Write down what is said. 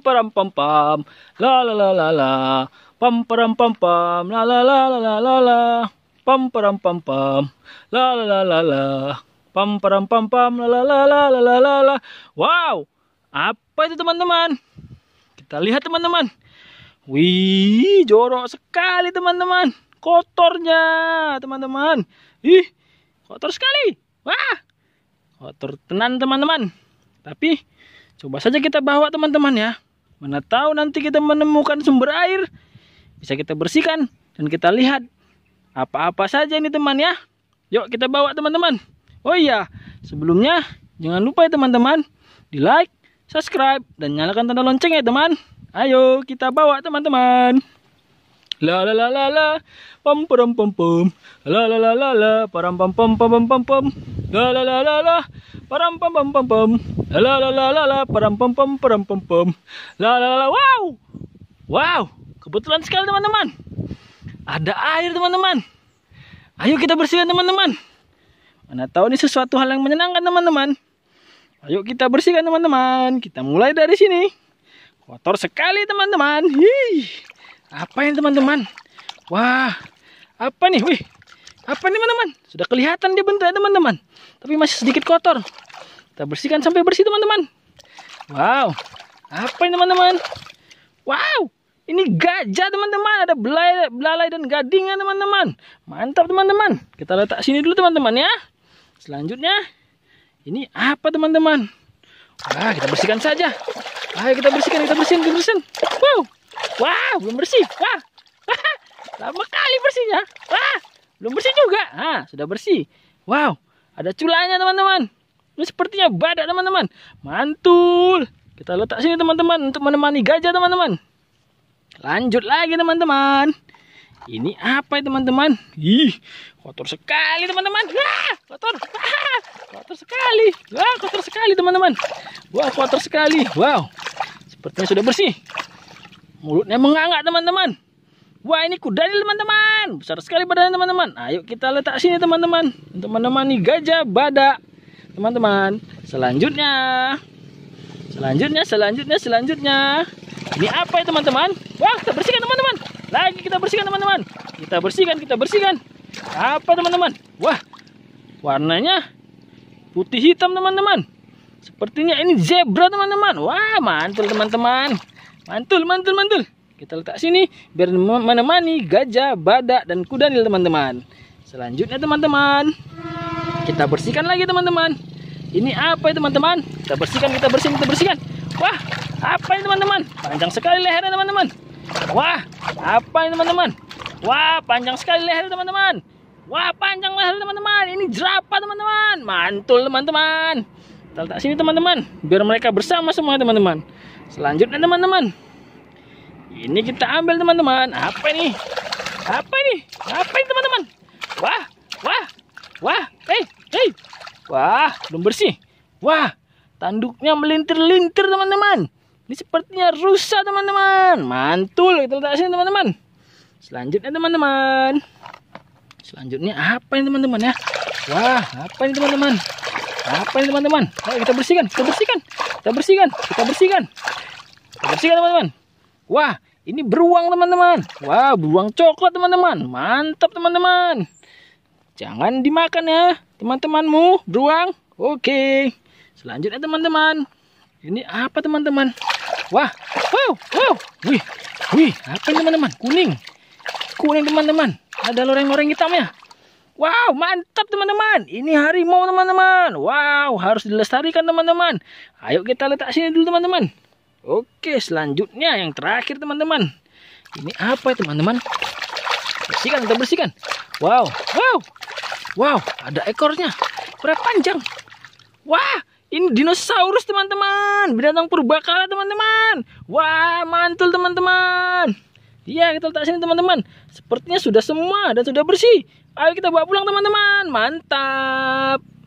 pam pam pam la la la la la pam pam pam pam la la la la la la la pam pam pam pam la la la la la pam pam pam pam la la la la la la la wow apa itu teman-teman kita lihat teman-teman wih jorok sekali teman-teman kotornya teman-teman ih kotor sekali wah kotor tenan teman-teman tapi coba saja kita bawa teman-teman ya Mana tahu nanti kita menemukan sumber air. Bisa kita bersihkan dan kita lihat apa-apa saja ini teman ya. Yuk kita bawa teman-teman. Oh iya, sebelumnya jangan lupa ya teman-teman di like, subscribe, dan nyalakan tanda lonceng ya teman. Ayo kita bawa teman-teman. La la la la la, pom pom pom pom, la la la la la, param pom pom pom pom pom, la la la la la, param pom pom pom pom. La la la la la peram pam pem peram pem pam La la la wow. Wow, kebetulan sekali teman-teman. Ada air teman-teman. Ayo kita bersihkan teman-teman. Mana tahu ini sesuatu hal yang menyenangkan teman-teman. Ayo kita bersihkan teman-teman. Kita mulai dari sini. Kotor sekali teman-teman. Hih. Apa ini teman-teman? Wah. Apa nih? Wih. Apa nih teman-teman? Sudah kelihatan dia bentuknya teman-teman. Tapi masih sedikit kotor. Kita bersihkan sampai bersih teman-teman. Wow. Apa ini teman-teman? Wow. Ini gajah teman-teman. Ada belalai, belalai dan gadingan teman-teman. Mantap teman-teman. Kita letak sini dulu teman-teman ya. Selanjutnya. Ini apa teman-teman? Wah kita bersihkan saja. Ayo kita bersihkan, kita bersihkan, kita bersihkan. Wow. Wow, belum bersih. Wah. Lama kali bersihnya. Wah, belum bersih juga. Ah, sudah bersih. Wow, ada culanya teman-teman. Ini sepertinya badak teman-teman. Mantul. Kita letak sini teman-teman untuk menemani gajah teman-teman. Lanjut lagi teman-teman. Ini apa ya teman-teman? Ih, kotor sekali teman-teman. Wah, kotor. Wah, kotor sekali. Wah, kotor sekali teman-teman. Wah, kotor sekali. Wow. Sepertinya sudah bersih. Mulutnya menganga teman-teman. Wah, ini kuda kudanil teman-teman. Besar sekali badannya teman-teman. Ayo kita letak sini teman-teman untuk menemani gajah badak teman-teman selanjutnya selanjutnya selanjutnya selanjutnya ini apa ya teman-teman wah kita bersihkan teman-teman lagi kita bersihkan teman-teman kita bersihkan kita bersihkan apa teman-teman wah warnanya putih hitam teman-teman sepertinya ini zebra teman-teman wah mantul teman-teman mantul mantul mantul kita letak sini biar menemani gajah badak dan kuda nil teman-teman selanjutnya teman-teman kita bersihkan lagi teman-teman ini apa ya teman-teman kita bersihkan kita bersihkan kita bersihkan wah apa ini teman-teman panjang sekali lehernya teman-teman wah apa ini teman-teman wah panjang sekali lehernya teman-teman wah panjang leher teman-teman ini jerapah teman-teman mantul teman-teman kita letak sini teman-teman biar mereka bersama semua teman-teman selanjutnya teman-teman ini kita ambil teman-teman apa ini apa ini apa ini teman-teman wah wah wah Wah, belum bersih. Wah, tanduknya melintir-lintir teman-teman. Ini sepertinya rusak teman-teman. Mantul kita letak sini teman-teman. Selanjutnya teman-teman. Selanjutnya apa ini teman-teman ya? Wah, apa ini teman-teman? Apa ini teman-teman? Ayo kita bersihkan, kita bersihkan. Kita bersihkan, kita bersihkan. Kita bersihkan teman-teman. Wah, ini beruang teman-teman. Wah, beruang coklat teman-teman. Mantap teman-teman. Jangan dimakan ya teman-temanmu beruang oke selanjutnya teman-teman ini apa teman-teman wah wow wow wih wih apa teman-teman kuning kuning teman-teman ada loreng-loreng hitam ya Wow, mantap teman-teman. Ini harimau teman-teman. Wow, harus dilestarikan teman-teman. Ayo kita letak sini dulu teman-teman. Oke, selanjutnya yang terakhir teman-teman. Ini apa teman-teman? Bersihkan, kita bersihkan. Wow, wow, Wow, ada ekornya. Berat panjang. Wah, ini dinosaurus teman-teman. Binatang purbakala teman-teman. Wah, mantul teman-teman. Iya, kita letak sini teman-teman. Sepertinya sudah semua dan sudah bersih. Ayo kita bawa pulang teman-teman. Mantap.